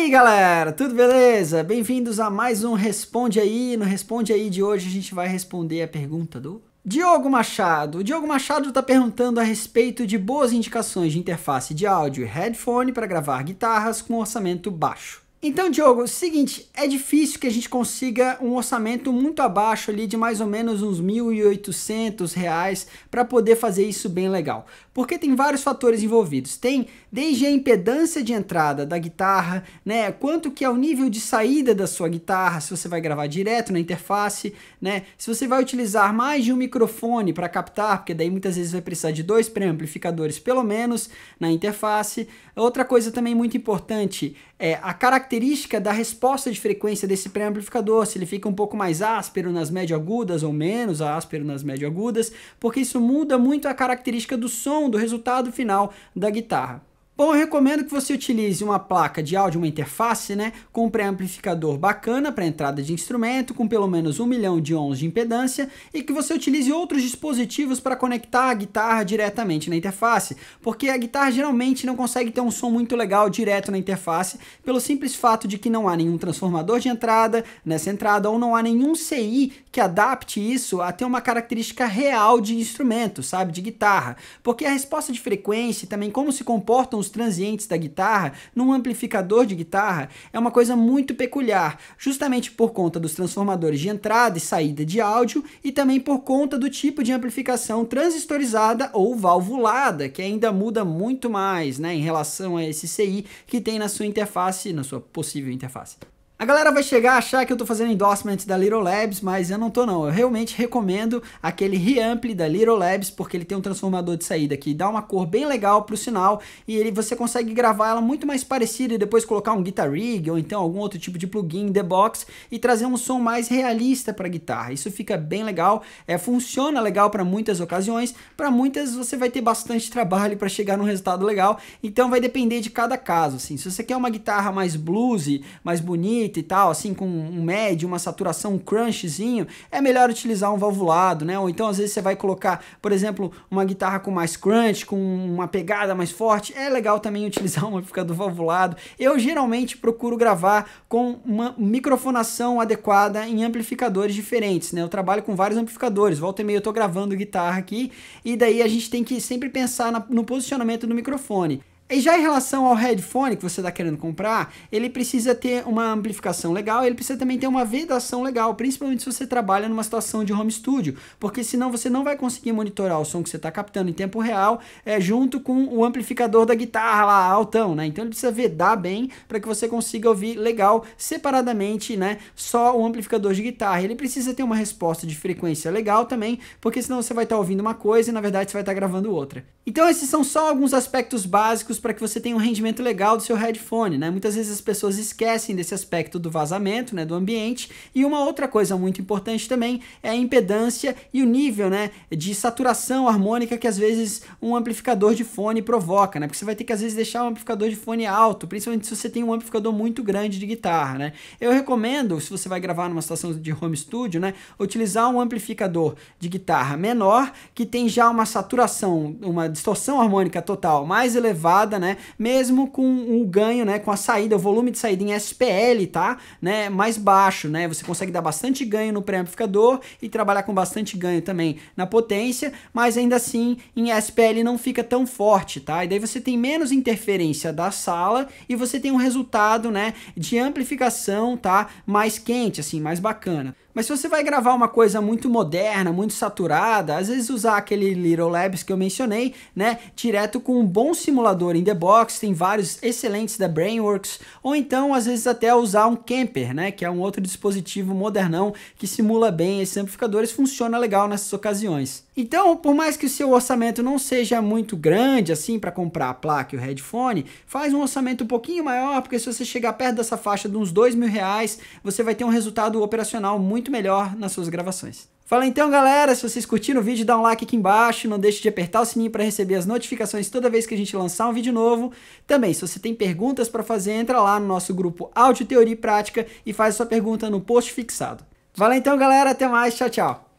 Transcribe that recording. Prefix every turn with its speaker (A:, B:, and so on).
A: aí, galera? Tudo beleza? Bem-vindos a mais um Responde Aí. No Responde Aí de hoje a gente vai responder a pergunta do Diogo Machado. O Diogo Machado está perguntando a respeito de boas indicações de interface de áudio e headphone para gravar guitarras com orçamento baixo. Então, Diogo, seguinte, é difícil que a gente consiga um orçamento muito abaixo ali de mais ou menos uns R$ 1.800 reais para poder fazer isso bem legal. Porque tem vários fatores envolvidos. Tem desde a impedância de entrada da guitarra, né, quanto que é o nível de saída da sua guitarra, se você vai gravar direto na interface, né, se você vai utilizar mais de um microfone para captar, porque daí muitas vezes vai precisar de dois pré-amplificadores pelo menos na interface. Outra coisa também muito importante é, a característica da resposta de frequência desse pré-amplificador, se ele fica um pouco mais áspero nas médio-agudas ou menos áspero nas médio-agudas, porque isso muda muito a característica do som, do resultado final da guitarra. Bom, eu recomendo que você utilize uma placa de áudio, uma interface, né, com um pré-amplificador bacana para entrada de instrumento, com pelo menos um milhão de ohms de impedância, e que você utilize outros dispositivos para conectar a guitarra diretamente na interface, porque a guitarra geralmente não consegue ter um som muito legal direto na interface, pelo simples fato de que não há nenhum transformador de entrada nessa entrada, ou não há nenhum CI que adapte isso a ter uma característica real de instrumento, sabe, de guitarra. Porque a resposta de frequência e também como se comportam os transientes da guitarra num amplificador de guitarra é uma coisa muito peculiar, justamente por conta dos transformadores de entrada e saída de áudio e também por conta do tipo de amplificação transistorizada ou valvulada, que ainda muda muito mais né, em relação a esse CI que tem na sua interface, na sua possível interface. A galera vai chegar a achar que eu tô fazendo endorsement da Little Labs, mas eu não tô não. Eu realmente recomendo aquele reampli da Little Labs, porque ele tem um transformador de saída que dá uma cor bem legal pro sinal e ele você consegue gravar ela muito mais parecida e depois colocar um guitar rig ou então algum outro tipo de plugin in the box e trazer um som mais realista para guitarra. Isso fica bem legal, é funciona legal para muitas ocasiões, para muitas você vai ter bastante trabalho para chegar num resultado legal. Então vai depender de cada caso, assim. Se você quer uma guitarra mais bluesy, mais bonita, e tal, assim, com um médio, uma saturação, um crunchzinho, é melhor utilizar um valvulado, né? Ou então, às vezes, você vai colocar, por exemplo, uma guitarra com mais crunch, com uma pegada mais forte, é legal também utilizar um amplificador valvulado. Eu geralmente procuro gravar com uma microfonação adequada em amplificadores diferentes, né? Eu trabalho com vários amplificadores, volta e meia eu tô gravando guitarra aqui, e daí a gente tem que sempre pensar no posicionamento do microfone. E já em relação ao headphone que você está querendo comprar, ele precisa ter uma amplificação legal, ele precisa também ter uma vedação legal, principalmente se você trabalha numa situação de home studio, porque senão você não vai conseguir monitorar o som que você está captando em tempo real é, junto com o amplificador da guitarra lá, altão, né? Então ele precisa vedar bem para que você consiga ouvir legal separadamente, né? Só o amplificador de guitarra. Ele precisa ter uma resposta de frequência legal também, porque senão você vai estar tá ouvindo uma coisa e na verdade você vai estar tá gravando outra. Então esses são só alguns aspectos básicos para que você tenha um rendimento legal do seu headphone, né? Muitas vezes as pessoas esquecem desse aspecto do vazamento, né, do ambiente. E uma outra coisa muito importante também é a impedância e o nível, né, de saturação harmônica que às vezes um amplificador de fone provoca, né? Porque você vai ter que às vezes deixar o um amplificador de fone alto, principalmente se você tem um amplificador muito grande de guitarra, né? Eu recomendo, se você vai gravar numa situação de home studio, né, utilizar um amplificador de guitarra menor que tem já uma saturação, uma distorção harmônica total mais elevada né? Mesmo com o ganho, né? Com a saída, o volume de saída em SPL, tá? Né? Mais baixo, né? Você consegue dar bastante ganho no pré-amplificador e trabalhar com bastante ganho também na potência, mas ainda assim em SPL não fica tão forte, tá? E daí você tem menos interferência da sala e você tem um resultado, né? De amplificação, tá? Mais quente, assim, mais bacana. Mas se você vai gravar uma coisa muito moderna, muito saturada, às vezes usar aquele Little Labs que eu mencionei, né, direto com um bom simulador in the box, tem vários excelentes da Brainworks, ou então às vezes até usar um Camper, né, que é um outro dispositivo modernão que simula bem esses amplificadores, funciona legal nessas ocasiões. Então, por mais que o seu orçamento não seja muito grande assim para comprar a placa e o headphone, faz um orçamento um pouquinho maior, porque se você chegar perto dessa faixa de uns dois mil reais, você vai ter um resultado operacional muito melhor nas suas gravações. Fala então, galera. Se vocês curtiram o vídeo, dá um like aqui embaixo. Não deixe de apertar o sininho para receber as notificações toda vez que a gente lançar um vídeo novo. Também, se você tem perguntas para fazer, entra lá no nosso grupo Áudio Teoria e Prática e faz sua pergunta no post fixado. Valeu então, galera. Até mais. Tchau, tchau.